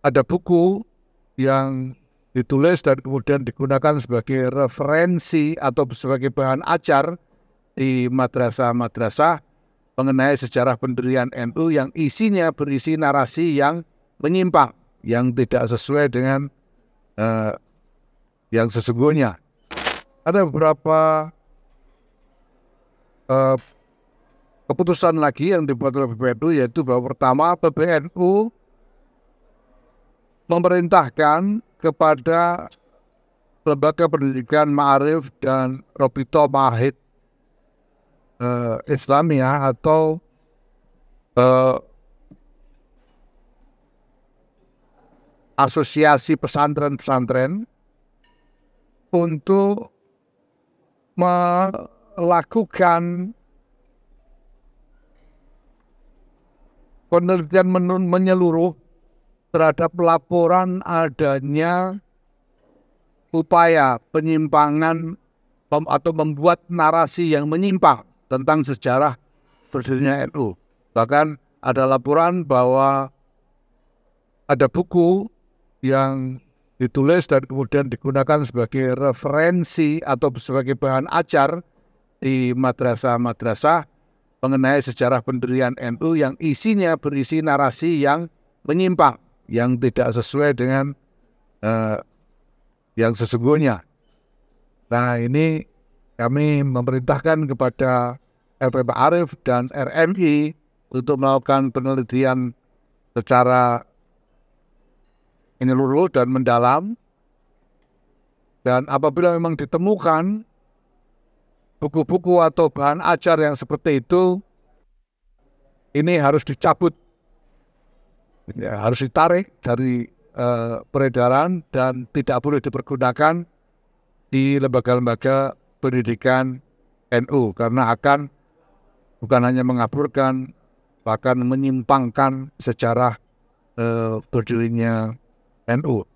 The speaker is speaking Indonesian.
ada buku yang ditulis dan kemudian digunakan sebagai referensi atau sebagai bahan acar di madrasah-madrasah mengenai sejarah pendirian NU yang isinya berisi narasi yang menyimpang, yang tidak sesuai dengan uh, yang sesungguhnya. Ada beberapa uh, keputusan lagi yang dibuat oleh PBNU yaitu bahwa pertama PBNU memerintahkan kepada Lembaga Pendidikan Ma'arif dan Robito Mahid uh, eh, Islamia atau uh, Asosiasi Pesantren-Pesantren untuk melakukan penelitian menyeluruh terhadap laporan adanya upaya penyimpangan atau membuat narasi yang menyimpang tentang sejarah berdirinya NU. Bahkan ada laporan bahwa ada buku yang ditulis dan kemudian digunakan sebagai referensi atau sebagai bahan acar di madrasah-madrasah mengenai sejarah pendirian NU yang isinya berisi narasi yang menyimpang yang tidak sesuai dengan uh, yang sesungguhnya. Nah ini kami memerintahkan kepada LPP Arif dan RMI untuk melakukan penelitian secara ini luruh dan mendalam. Dan apabila memang ditemukan buku-buku atau bahan ajar yang seperti itu, ini harus dicabut ya, harus ditarik dari uh, peredaran dan tidak boleh dipergunakan di lembaga-lembaga pendidikan NU karena akan bukan hanya mengaburkan bahkan menyimpangkan sejarah uh, berdirinya NU.